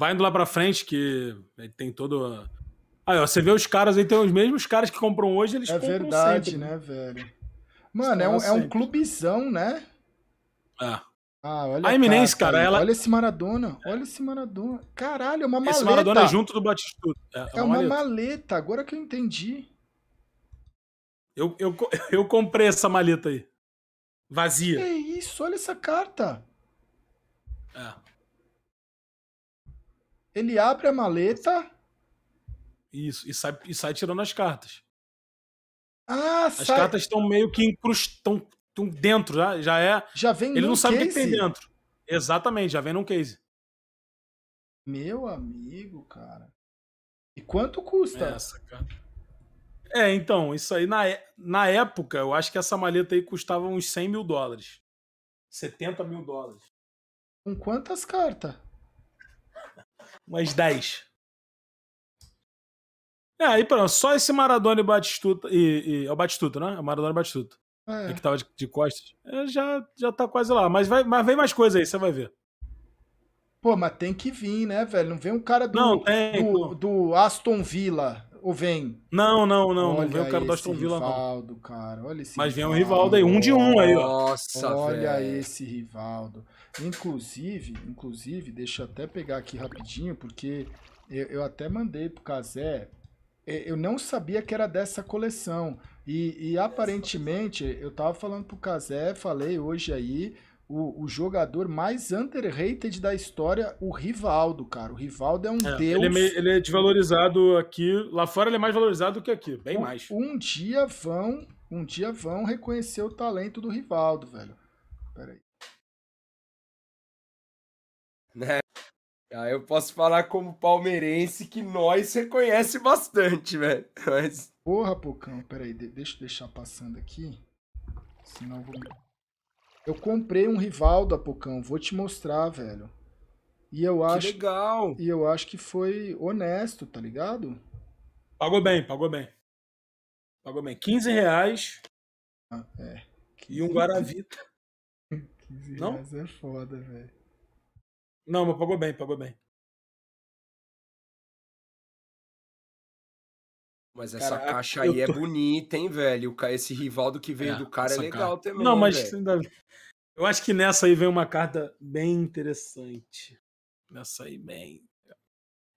vai indo lá pra frente, que tem todo. Aí, ó, você vê os caras aí, tem os mesmos caras que compram hoje, eles é compram verdade, sempre. É verdade, né, velho? Mano, é um, é um, clubizão, né? É. Ah, olha a Eminence, cara, cara, ela... Olha esse Maradona, olha esse Maradona. Caralho, é uma maleta. Esse Maradona é junto do Batistuta. É, é, é uma, maleta. maleta, agora que eu entendi. Eu, eu, eu comprei essa maleta aí. Vazia. Que isso, olha essa carta. É. Ele abre a maleta. Isso, e sai, e sai tirando as cartas. Ah, as sai... cartas estão meio que incrustam estão dentro, já, já é. Já vem Ele não sabe case. o que tem dentro. Exatamente, já vem num case. Meu amigo, cara. E quanto custa? Essa, cara. É, então, isso aí na, é, na época, eu acho que essa maleta aí custava uns 100 mil dólares. 70 mil dólares. Com quantas cartas? Umas 10. É, aí pronto, só esse Maradona e Batistuta. E, e, é o Batistuta, né? É o Maradona e Batistuta. É. é que tava de, de costas. É, já, já tá quase lá. Mas, vai, mas vem mais coisa aí, você vai ver. Pô, mas tem que vir, né, velho? Não vem um cara do, não, tem, do, do, Aston Villa. Ou vem? Não, não, não. Olha não vem o cara do Aston Villa, Rivaldo, não. Cara, olha esse mas vem o Rivaldo aí, um de um aí, ó. Nossa, Olha velho. esse Rivaldo. Inclusive, inclusive, deixa eu até pegar aqui rapidinho, porque eu, eu até mandei pro Kazé. É, eu não sabia que era dessa coleção. E, e aparentemente, eu tava falando pro Kazé, falei hoje aí, o, o, jogador mais underrated da história, o Rivaldo, cara. O Rivaldo é um é, deus. Ele é, meio, ele é, desvalorizado aqui. Lá fora ele é mais valorizado do que aqui, bem um, mais. Um dia vão, um dia vão reconhecer o talento do Rivaldo, velho. Peraí né? Aí ah, eu posso falar como palmeirense que nós reconhece bastante, velho. Mas... Porra, Pocão, peraí, deixa eu deixar passando aqui. Senão eu vou. Eu comprei um rival do Apocão, vou te mostrar, velho. E eu acho. Que legal! E eu acho que foi honesto, tá ligado? Pagou bem, pagou bem. Pagou bem. 15 reais. Ah, é. 15... E um Guaravita. 15 reais Não? é foda, velho. Não, mas pagou bem, pagou bem. Mas essa caixa aí é tô... é bonita, hein, velho? Esse rival do que veio é, do cara é legal cara. também. Não, né, mas ainda... eu acho que nessa aí vem uma carta bem interessante. Nessa aí, bem.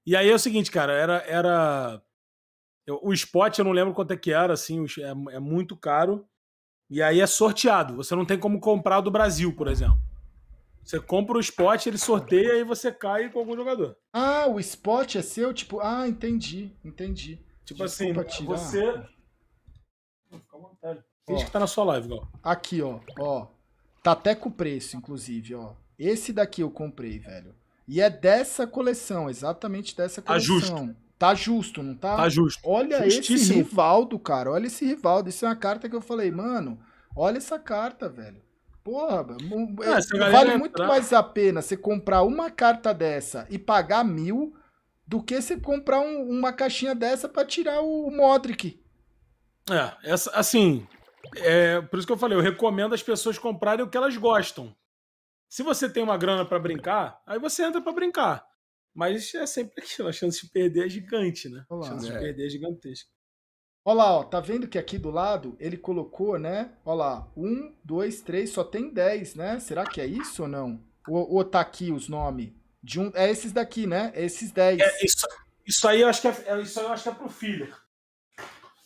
E aí é o seguinte, cara, era. era... Eu, o spot, eu não lembro quanto é que era, assim, é, é muito caro. E aí é sorteado. Você não tem como comprar do Brasil, por exemplo. Você compra o spot, ele sorteia e você cai com algum jogador. Ah, o spot é seu? Tipo, ah, entendi, entendi. Tipo assim, Desculpa assim, você. Fica à vontade. que tá na sua live, Gal. Aqui, ó, ó. Tá até com preço, inclusive, ó. Esse daqui eu comprei, velho. E é dessa coleção, exatamente dessa tá coleção. Tá justo. Tá justo, não tá? Tá justo. Olha Justíssimo. esse Rivaldo, cara. Olha esse Rivaldo. Isso é uma carta que eu falei, mano. Olha essa carta, velho. Porra, ah, vale muito mais a pena você comprar uma carta dessa e pagar mil do que você comprar um, uma caixinha dessa para tirar o, o Modric. É, essa, assim, é, por isso que eu falei, eu recomendo as pessoas comprarem o que elas gostam. Se você tem uma grana para brincar, aí você entra para brincar. Mas é sempre aquilo, a chance de perder é gigante, né? Olá, a chance é. de perder é gigantesca. Olha lá, ó, tá vendo que aqui do lado ele colocou, né? Olha lá, um, dois, três, só tem dez, né? Será que é isso ou não? Ou, ou tá aqui os nomes? De um, é esses daqui, né? É esses dez. É, isso, isso, aí eu acho que é, é, isso aí eu acho que é pro filler.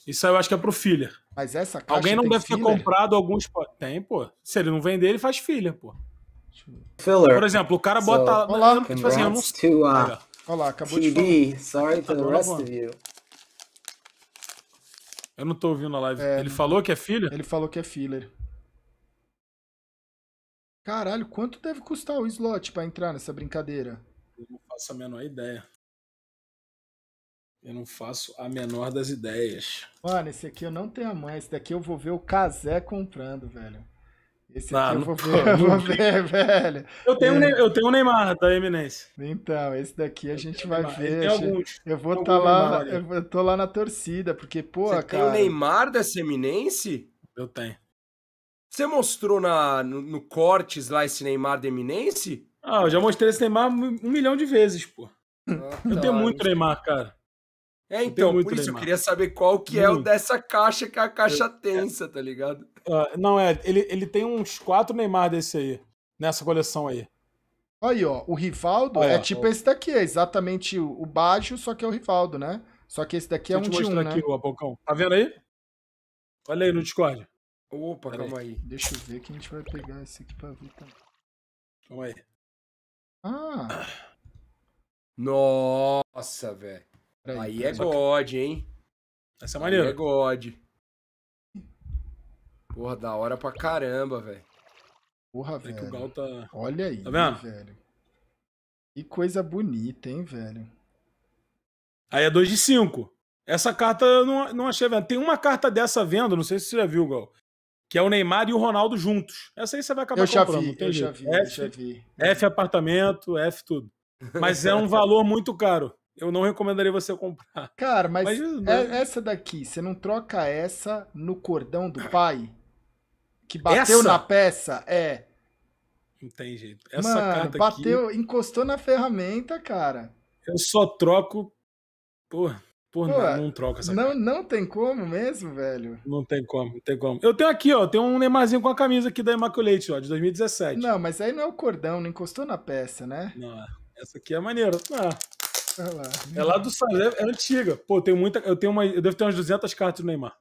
Isso aí eu acho que é pro filler. Mas essa caixa Alguém não deve filler? ter comprado alguns. Tem, pô. Se ele não vender, ele faz filha, pô. Filler. Por exemplo, o cara bota. So, olá, tipo assim, eu não sei. uh, Olha lá, acabou TV. de falar. Sorry for tá the rest of you. Eu não tô ouvindo a live. É, ele falou que é filler? Ele falou que é filler. Caralho, quanto deve custar o slot para entrar nessa brincadeira? Eu não faço a menor ideia. Eu não faço a menor das ideias. Mano, esse aqui eu não tenho a mãe. Esse daqui eu vou ver o Casé comprando, velho. Esse ah, aqui eu vou ver, vou ver, velho. Eu tenho, é. eu tenho o Neymar da Eminência. Então, esse daqui a eu gente vai Neymar. ver. eu vou estar tá lá, Neymar, eu tô lá na torcida, porque, pô, Você cara... tem o Neymar dessa Eminence? Eu tenho. Você mostrou na, no, no Cortes lá esse Neymar da Eminence? Ah, eu já mostrei esse Neymar um milhão de vezes, pô. Ah, eu tá, tenho muito Neymar, cara. É, então, por isso Neymar. eu queria saber qual que é o dessa caixa que é a caixa tensa, tá ligado? Ah, não, é. Ele, ele tem uns quatro Neymar desse aí. Nessa coleção aí. Aí, ó. O Rivaldo é, é tipo ó. esse daqui. É exatamente o baixo, só que é o Rivaldo, né? Só que esse daqui é Deixa é um de um, né? aqui, ó, Tá vendo aí? Olha aí no Discord. Opa, Pera calma aí. aí. Deixa eu ver que a gente vai pegar esse aqui pra ver também. Calma aí. Ah! Nossa, velho. Aí, aí é God, hein? Essa é maneira. Aí é God. Porra, da hora pra caramba, velho. Porra, velho. que o Gal tá. Olha tá aí, tá vendo? velho. Que coisa bonita, hein, velho. Aí é 2 de 5. Essa carta eu não, não achei vendo. Tem uma carta dessa vendo, não sei se você já viu, Gal. Que é o Neymar e o Ronaldo juntos. Essa aí você vai acabar eu já comprando. Vi, eu já vi, F, eu já vi. F apartamento, F tudo. Mas é um valor muito caro. Eu não recomendaria você comprar. Cara, mas, mas né? é, essa daqui, você não troca essa no cordão do pai? Que bateu Essa? na peça, é. Não tem jeito. Essa Mano, carta bateu, encostou na ferramenta, cara. Eu só troco. Porra. Pô, não, não troca essa não, não tem como mesmo, velho. Não tem como, não tem como. Eu tenho aqui, ó, tem um Neymarzinho com a camisa aqui da Immaculate, ó, de 2017. Não, mas aí não é o cordão, não encostou na peça, né? Não, essa aqui é maneira. Ah. Lá, é lá do Santos, é, é, antiga. Pô, tem muita, eu tenho uma, eu devo ter umas 200 cartas do Neymar.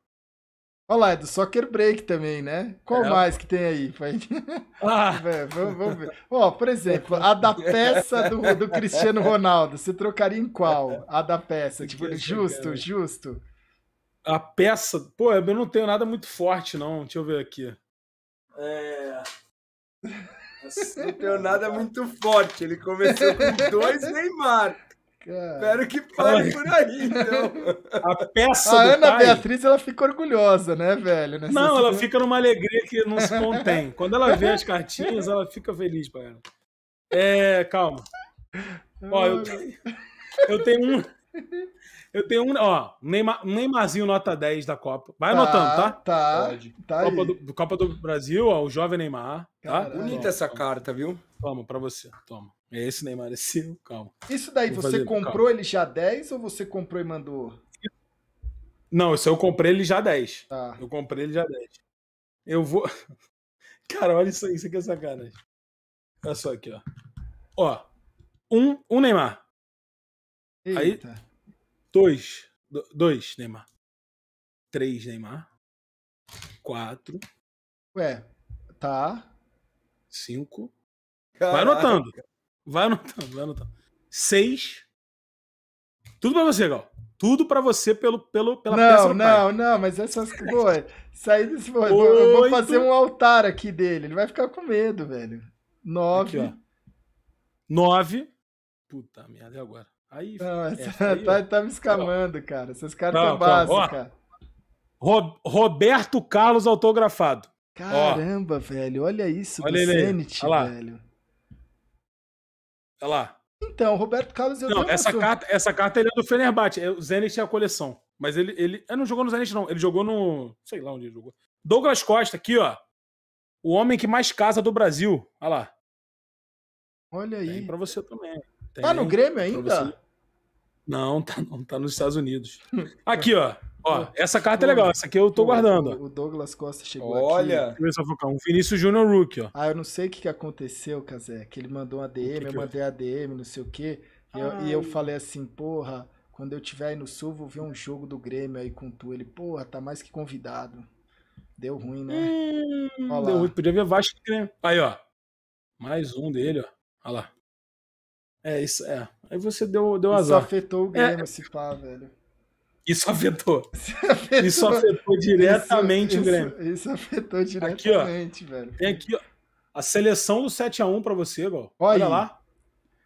Olha lá, é do Soccer Break também, né? Qual é. mais que tem aí? Ah. vamos, vamos, ver. Ó, por exemplo, a da peça do, do, Cristiano Ronaldo, você trocaria em qual? A da peça, tipo, justo, justo. A peça, pô, eu não tenho nada muito forte, não. Deixa eu ver aqui. É. Não tenho nada muito forte. Ele começou com dois Neymar. Espero que pare por aí, então. A peça. A Ana pai... Beatriz ela fica orgulhosa, né, velho? Nessa não, ela fica numa alegria que não se contém. Quando ela vê as cartinhas, ela fica feliz, ela. É, calma. Ó, eu, eu tenho um. Eu tenho um. Ó, Neymar, Neymarzinho nota 10 da Copa. Vai tá, anotando, tá? Tá. Pode. tá Copa, do, Copa do Brasil, ó, o jovem Neymar. Tá? Bonita essa carta, viu? Toma, pra você. Toma. É esse Neymar, esse eu, calma. Isso daí Vou você fazer, comprou calma. ele já 10 ou você comprou e mandou? Não, isso eu comprei ele já 10. Tá. Eu comprei ele já 10. Eu vou. Cara, olha isso aí, isso aqui é sacanagem. Olha só aqui, ó. Ó, um, um Neymar. Eita. Aí, dois, dois Neymar. Três Neymar. Quatro. Ué, tá. Cinco. Caraca. Vai anotando. Vai anotando, vai anotando. Seis. Tudo pra você, Gal. Tudo pra você pelo, pelo, pela não, peça do Não, não, mas essas. Pô, sair desse. Eu vou fazer um altar aqui dele. Ele vai ficar com medo, velho. Nove. Aqui, Nove. Puta merda, e agora? Aí, não, é, essa, aí, tá, tá, me escamando, cara. Esses caras estão básicos, cara. Roberto Carlos autografado. Caramba, ó. velho. Olha isso olha do Zenit, velho. Olha lá. Então, Roberto Carlos... Eu não, não essa carta, essa carta ele é do Fenerbahçe. É o Zenit é a coleção. Mas ele, ele, ele não jogou no Zenit, não. Ele jogou no... Sei lá onde ele jogou. Douglas Costa, aqui, ó. O homem que mais casa do Brasil. Olha lá. Olha aí. Tem pra você também. Tem tá no Grêmio ainda? Não, tá, não, tá nos Estados Unidos. Aqui, ó. Ó, essa carta pô, é legal, essa aqui eu tô guardando. O Douglas Costa chegou Olha. aqui. Olha! Um Vinícius Júnior Rookie, ó. Ah, eu não sei o que, que aconteceu, Kazé, que ele mandou um ADM, que eu é? mandei a ADM, não sei o quê. E eu, e eu falei assim, porra, quando eu tiver aí no Sul, vou ver um jogo do Grêmio aí com tu. Ele, porra, tá mais que convidado. Deu ruim, né? Hum, deu ruim, podia ver Vasco Grêmio. Né? Aí, ó. Mais um dele, ó. Olha lá. É, isso é. Aí você deu, deu isso azar. Isso afetou o é. Grêmio, é, se pá, velho. Isso afetou. Isso afetou, isso afetou diretamente isso, o Grêmio. Isso, isso afetou diretamente, aqui, ó, velho. Tem aqui ó, a seleção do 7x1 pra você, igual. Olha, Olha lá.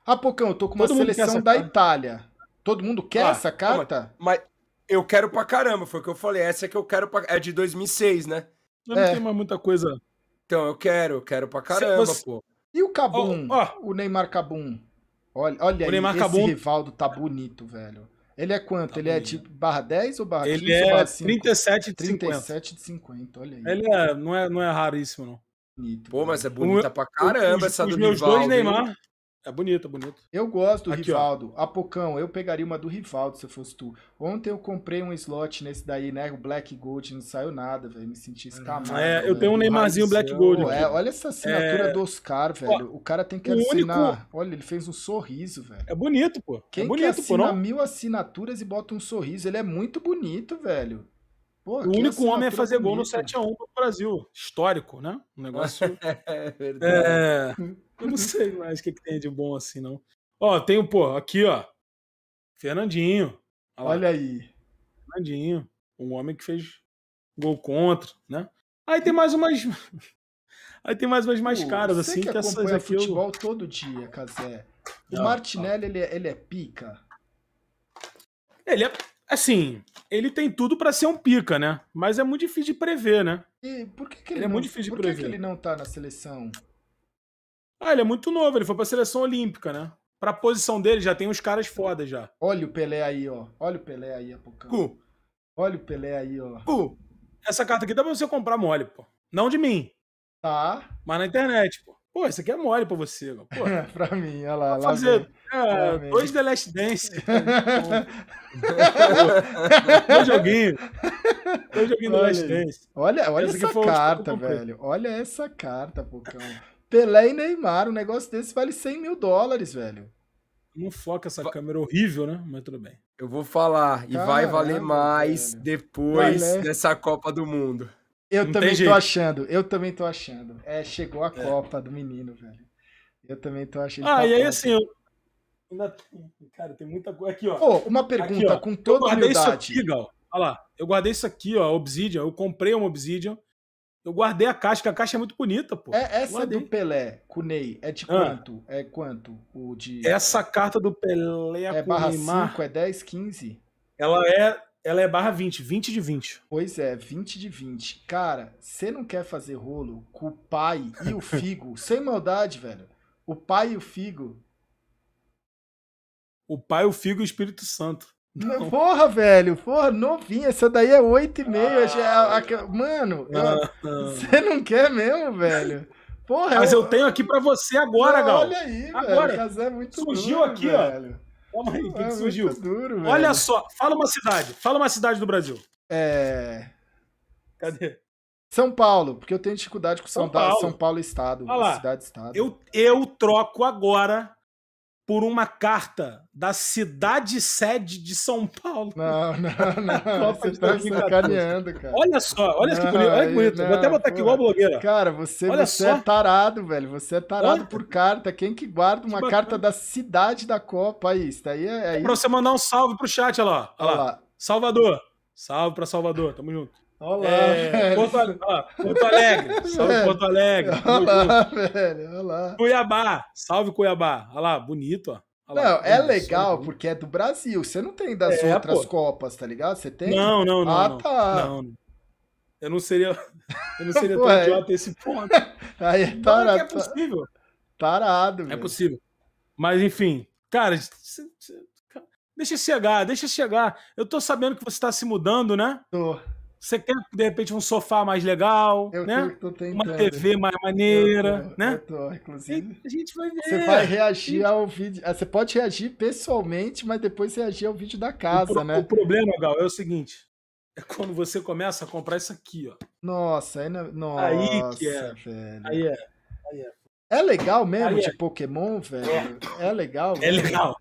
Ah, Pocão, eu tô com Todo uma seleção da Itália. Todo mundo quer ah, essa carta? Mas eu quero pra caramba, foi o que eu falei. Essa é que eu quero pra... É de 2006, né? Não, é. não tem mais muita coisa. Então, eu quero, eu quero pra caramba, você... pô. E o Cabum? Oh, oh. O Neymar Cabum? Olha, olha o aí, Neymar esse Cabum... Rivaldo tá bonito, velho. Ele é quanto? Tá ele é tipo barra 10 ou barra 15? Ele é 37 de 37 de 50, olha aí. Ele é, não, é, não é raríssimo, não. Bonito, Pô, mas é bonita o, pra caramba o, essa os, do Os meus Nivaldo, dois Neymar, é bonito, é bonito. Eu gosto do Aqui, Rivaldo. Ó. Ah, Apocão, eu pegaria uma do Rivaldo se eu fosse tu. Ontem eu comprei um slot nesse daí, né? O Black Gold, não saiu nada, velho. Me senti escamado. É, eu tenho um Neymarzinho Black Gold. É, olha essa assinatura é... do Oscar, velho. o cara tem que assinar. Único... Olha, ele fez um sorriso, velho. É bonito, pô. É Quem é bonito, que assina pô, mil assinaturas e bota um sorriso? Ele é muito bonito, velho. Pô, o único homem a fazer gol no 7x1 pro Brasil. Histórico, né? Um negócio. É, é verdade. É... Eu não sei mais o que, que tem de bom assim, não. Ó, tem o, pô, aqui, ó. Fernandinho. Olha, Olha aí. Fernandinho. Um homem que fez gol contra, né? Aí tem mais umas. Aí tem mais umas mais caras, Você assim, que, que essas aqui. futebol eu... todo dia, Cazé. O não, Martinelli, não. Ele, é, ele é pica. Ele é. Assim, ele tem tudo para ser um pica, né? Mas é muito difícil de prever, né? E por que, que ele, ele é não, é muito difícil de prever. Por que ele não tá na seleção? Ah, ele é muito novo, ele foi pra seleção olímpica, né? Pra posição dele já tem uns caras foda já. Olha o Pelé aí, ó. Olha o Pelé aí, Apocão. Cu. Olha o Pelé aí, ó. Cu. Essa carta aqui dá pra você comprar mole, pô. Não de mim. Tá. Mas na internet, pô. Pô, isso aqui é mole pra você, pô. pra mim, olha lá. lá. fazer é, dois The Last Dance. dois joguinhos. Dois joguinhos olha, The Last Dance. Olha, olha essa, essa carta, velho. Olha essa carta, Pocão. Pelé e Neymar, um negócio desse vale 100 mil dólares, velho. Não foca essa Va câmera horrível, né? Mas tudo bem. Eu vou falar, e Caramba, vai valer mais velho. depois dessa Copa do Mundo. Eu Não também tô jeito. achando, eu também tô achando. É, chegou a é. Copa do menino, velho. Eu também tô achando. Ah, tá e aí assim, eu... Cara, tem muita coisa. Aqui, ó. Pô, uma pergunta aqui, ó. com toda eu guardei humildade. Isso aqui, Gal. Olha lá, eu guardei isso aqui, ó, Obsidian. Eu comprei uma Obsidian eu guardei a caixa, que a caixa é muito bonita, pô. É, essa do Pelé, Cunei, é de ah. quanto? Ah. É quanto? O de... Essa carta do Pelé é, é barra Neymar, 5, é 10, 15? Ela é, ela é barra 20, 20 de 20. Pois é, 20 de 20. Cara, você não quer fazer rolo com o pai e o Figo? Sem maldade, velho. O pai e o Figo. O pai, o Figo e o Espírito Santo. Não. Porra, velho, porra, novinha, essa daí é 8 e meio. Ah, é a, a, mano, ah. você não. não quer mesmo, velho? Porra, Mas é eu, eu tenho aqui para você agora, Gal. Olha aí, agora. velho, é muito Surgiu duro, aqui, velho. ó. Calma aí, o que, é que surgiu? Duro, olha só, fala uma cidade, fala uma cidade do Brasil. É... Cadê? São Paulo, porque eu tenho dificuldade com São, São Paulo, São Paulo Estado, cidade Estado. Eu, eu troco agora por uma carta da cidade sede de São Paulo. Não, não, não. você está sacaneando, cara. Olha só, olha não, que bonito. Olha que bonito. Não, Vou até botar pô. aqui igual blogueira. Cara, você, olha você só. é tarado, velho. Você é tarado olha. por carta. Quem que guarda uma que carta da cidade da Copa? Aí, isso daí é. é, é pra você mandar um salve pro chat, olha lá. Olha, olha lá. lá. Salvador. Salve para Salvador. Tamo junto. Olá, é, Porto, ó, Porto, Alegre, salve é. Porto Alegre. Olá, velho, olá. Cuiabá, salve Cuiabá. Olha lá, bonito, ó. Olha não, lá, é legal porque é do Brasil. Você não tem das é, outras pô. Copas, tá ligado? Você tem? Não, não, não. Ah, não, tá. Não. Eu não seria, eu não seria tão idiota esse ponto. Aí é tarado. Não, é, é possível. Tarado, é velho. É possível. Mas enfim, cara, deixa chegar, deixa chegar. Eu tô sabendo que você tá se mudando, né? Tô. Você quer, de repente, um sofá mais legal, eu, né? Eu Uma TV mais maneira, eu tô, né? Eu tô, inclusive. E a gente vai ver. Você vai reagir ao vídeo. Ah, você pode reagir pessoalmente, mas depois reagir ao vídeo da casa, o né? O problema, Gal, é o seguinte. É quando você começa a comprar isso aqui, ó. Nossa, aí, Nossa, é, aí que é. Velho. Aí é. Aí é. É legal mesmo aí de é. Pokémon, velho? É, é legal. É velho. legal.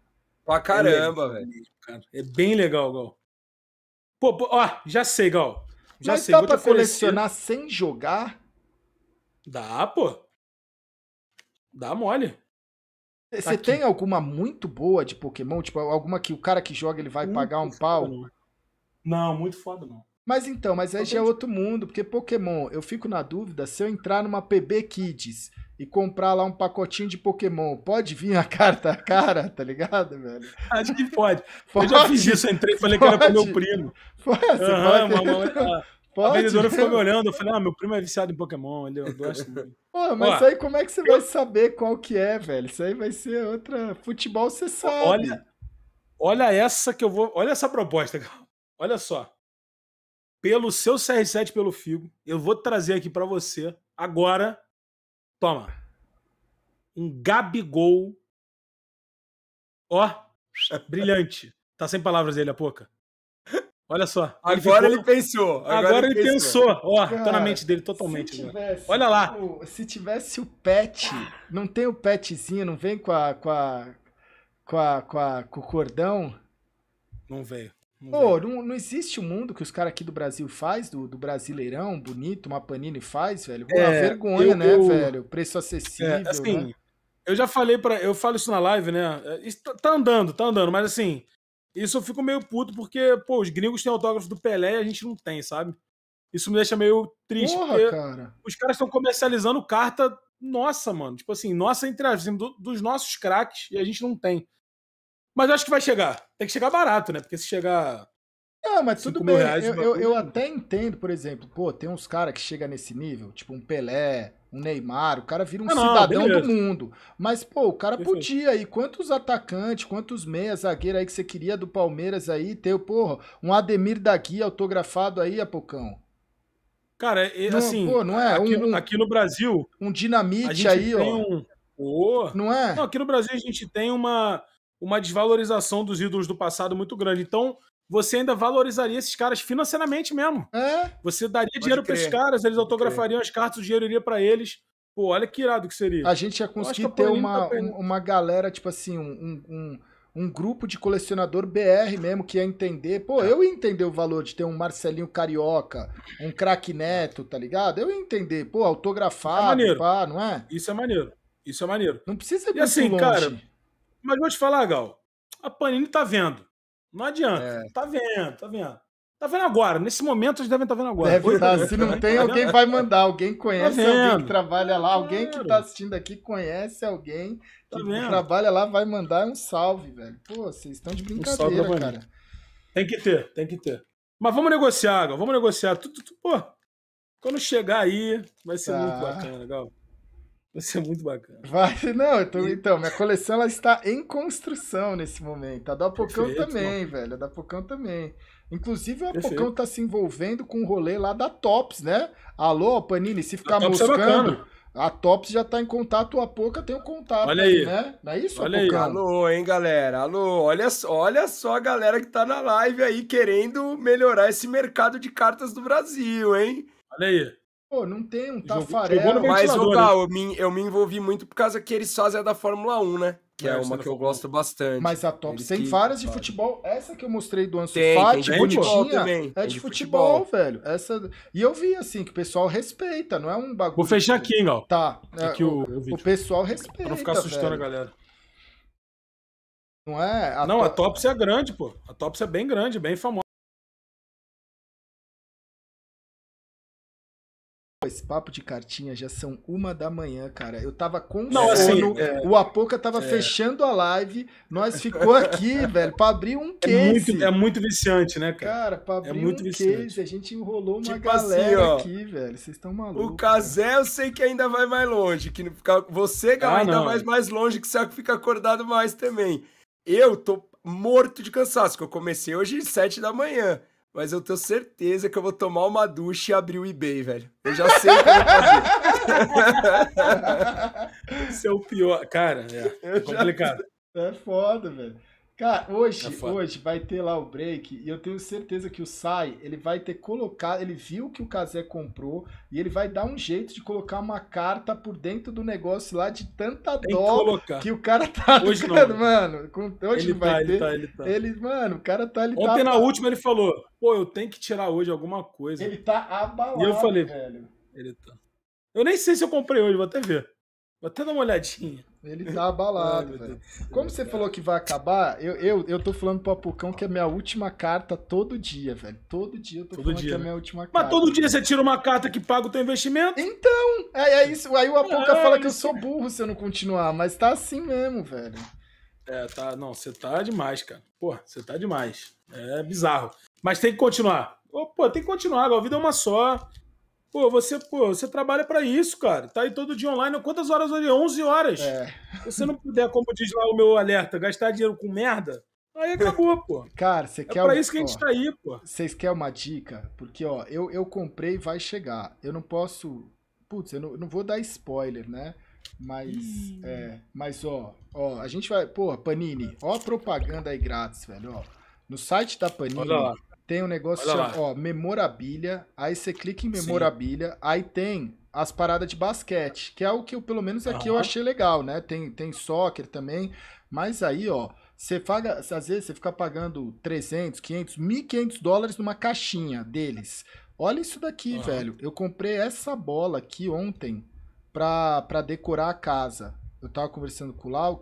Pra caramba, é legal, velho. É bem legal, Gal. Pô, pô, ó, já sei, Gal. Já Mas sei, dá pra colecionar sem jogar? Dá, pô. Dá mole. Você tá tem alguma muito boa de Pokémon? Tipo, alguma que o cara que joga ele vai muito pagar um pau? Não. não, muito foda não. Mas então, mas aí já é outro mundo, porque Pokémon, eu fico na dúvida se eu entrar numa PB Kids e comprar lá um pacotinho de Pokémon, pode vir a carta a cara, tá ligado, velho? Acho que pode. pode. Eu já fiz isso, entrei e falei pode. que era pro meu primo. Pode, uhum, pode. Uma, tá. Pode, a vendedora ficou me olhando, eu falei, ah, meu primo é viciado em Pokémon, ele gosta muito. Pô, mas Ó, aí como é que você eu... vai saber qual que é, velho? Isso aí vai ser outra... Futebol você sabe. Olha, olha essa que eu vou... Olha essa proposta, Olha só pelo seu CR7 pelo Figo. Eu vou trazer aqui para você agora. Toma. Um Gabigol. Ó, brilhante. Tá sem palavras ele, a pouca. Olha só. Agora ele, ficou... ele pensou. Agora, agora ele pensou. pensou. Ó, Cara, tá na mente dele totalmente. Tivesse, Olha lá. Se tivesse o pet, não tem o petzinho, não vem com a com a com a, com, a, com o cordão. Não veio. Pô, não, não existe o um mundo que os caras aqui do Brasil faz, do, do brasileirão, bonito, uma panini faz, velho. Pô, é, uma vergonha, eu, né, eu, velho? Preço acessível. É, né? assim, né? eu já falei para Eu falo isso na live, né? É, tá, tá, andando, tá andando, mas assim, isso eu fico meio puto, porque, pô, os gringos têm autógrafo do Pelé e a gente não tem, sabe? Isso me deixa meio triste, Porra, porque cara. os caras estão comercializando carta nossa, mano. Tipo assim, nossa entre as, assim, do, dos nossos craques e a gente não tem. Mas eu acho que vai chegar. Tem que chegar barato, né? Porque se chegar. Não, é, mas tudo bem. Reais, eu, eu, eu, até entendo, por exemplo, pô, tem uns caras que chega nesse nível, tipo um Pelé, um Neymar, o cara vira um ah, cidadão não, do mundo. Mas, pô, o cara Perfeito. podia aí, quantos atacantes, quantos meias zagueiro aí que você queria do Palmeiras aí, ter, porra, um Ademir daqui autografado aí, Apocão. Cara, é, é, não, assim, pô, não é? Aqui, um, aqui, no Brasil. Um dinamite aí, ó. Um... Oh. Não é? Não, aqui no Brasil a gente tem uma uma desvalorização dos ídolos do passado muito grande. Então, você ainda valorizaria esses caras financeiramente mesmo. É? Você daria Pode dinheiro para esses caras, eles autografariam as cartas, o dinheiro iria para eles. Pô, olha que irado que seria. A gente ia conseguir ter uma, tá uma galera, tipo assim, um, um, um, grupo de colecionador BR mesmo que ia entender. Pô, é. eu ia entender o valor de ter um Marcelinho Carioca, um craque Neto, tá ligado? Eu ia entender. Pô, autografado, é pá, não é? Isso é maneiro. Isso é maneiro. Não precisa ir e assim, longe. cara mas vou te falar, Gal, a Panini tá vendo. Não adianta. É. Tá vendo, tá vendo. Tá vendo agora. Nesse momento, eles devem estar tá vendo agora. Deve Tá. É. Se não tá tem, alguém vai mandar. Alguém tá conhece tá alguém que trabalha lá. Alguém que tá assistindo aqui conhece alguém tá que trabalha lá, vai mandar um salve, velho. Pô, vocês estão de brincadeira, um cara. Tem que ter, tem que ter. Mas vamos negociar, Gal. Vamos negociar. Tu, tu, tu, pô, quando chegar aí, vai ser muito bacana, Gal. Vai ser muito bacana. Vai, não, então, minha coleção ela está em construção nesse momento. A da Pocão Perfeito, também, mano. velho. A da Pocão também. Inclusive, a Pocão tá se envolvendo com o um rolê lá da Tops, né? Alô, Panini, se ficar buscando é a Tops já tá em contato, a Poca tem o um contato. Olha aí. Né? Não é isso, olha aí. Alô, hein, galera? Alô, olha só, olha só a galera que tá na live aí querendo melhorar esse mercado de cartas do Brasil, hein? Olha aí. Pô, não tem um Tafarel. Mas, ô Gal, né? eu me, eu me envolvi muito por causa que eles fazem a da Fórmula 1, né? Que é, é uma que eu gosto bastante. Mas a top eles várias de futebol, essa que eu mostrei do Ansu tem, Fati, tem bonitinha, também. é de, de futebol, futebol, velho. Essa... E eu vi, assim, que o pessoal respeita, não é um bagulho... Vou fechar tipo aqui, hein, Gal. Tá. É, aqui o, o, o pessoal respeita, Pra não ficar assustando velho. a galera. Não é? A não, to... a Topsia é grande, pô. A Topsia é bem grande, bem famosa. esse papo de cartinha, já são uma da manhã, cara. Eu tava com não, sono, assim, é, o Apoca tava é. fechando a live, nós ficou aqui, velho, pra abrir um case. É muito, é muito viciante, né, cara? Cara, pra é abrir é muito um viciante. case, a gente enrolou uma tipo galera assim, ó, aqui, velho, vocês estão malucos. O Casé eu sei que ainda vai mais longe, que você, galera, ah, ainda vai mais longe, que o que fica acordado mais também. Eu tô morto de cansaço, que eu comecei hoje às sete da manhã. Mas eu tenho certeza que eu vou tomar uma ducha e abrir o eBay, velho. Eu já sei o que eu vou fazer. Isso é o pior. Cara, é, complicado. Já... É foda, velho. Cara, hoje, é hoje vai ter lá o break e eu tenho certeza que o Sai, ele vai ter colocado, ele viu que o Kazé comprou e ele vai dar um jeito de colocar uma carta por dentro do negócio lá de tanta Tem dó que, que, o cara tá hoje não. mano. Com, hoje ele vai tá, ter. Ele tá, ele tá. Ele, mano, o cara tá ali. Tá Ontem tá, na última ele falou: "Pô, eu tenho que tirar hoje alguma coisa". Ele tá abalado, e eu falei, velho. Ele tá. Eu nem sei se eu comprei hoje, vou até ver. Vou até dar uma olhadinha. Ele tá abalado, velho. Como você falou que vai acabar, eu, eu, eu tô falando pro Apucão que é minha última carta todo dia, velho. Todo dia eu tô todo falando dia, que é né? minha última carta. Mas todo dia você tira uma carta que paga o teu investimento? Então, é, é isso. Aí o Apuca é, fala que eu sou burro se eu não continuar, mas tá assim mesmo, velho. É, tá. Não, você tá demais, cara. Pô, você tá demais. É bizarro. Mas tem que continuar. Pô, tem que continuar. A vida é uma só. Pô, você, pô, você trabalha para isso, cara. Tá aí todo dia online. Quantas horas hoje? 11 horas. É. Se você não puder, como diz lá o meu alerta, gastar dinheiro com merda, aí acabou, pô. Cara, você é quer... É pra isso que a gente tá aí, pô. Vocês querem uma dica? Porque, ó, eu, eu comprei e vai chegar. Eu não posso... Putz, eu não, não vou dar spoiler, né? Mas, é, mas ó, ó, a gente vai... Pô, Panini, ó a propaganda aí grátis, velho, ó. No site da Panini... Olha lá tem um negócio que chama, ó, memorabilia. Aí você clica em memorabilia. Sim. Aí tem as paradas de basquete, que é o que eu, pelo menos aqui é uhum. eu achei legal, né? Tem, tem soccer também. Mas aí, ó, você paga, às vezes você fica pagando 300, 500, 1.500 dólares numa caixinha deles. Olha isso daqui, uhum. velho. Eu comprei essa bola aqui ontem pra, pra decorar a casa. Eu tava conversando com o Lau,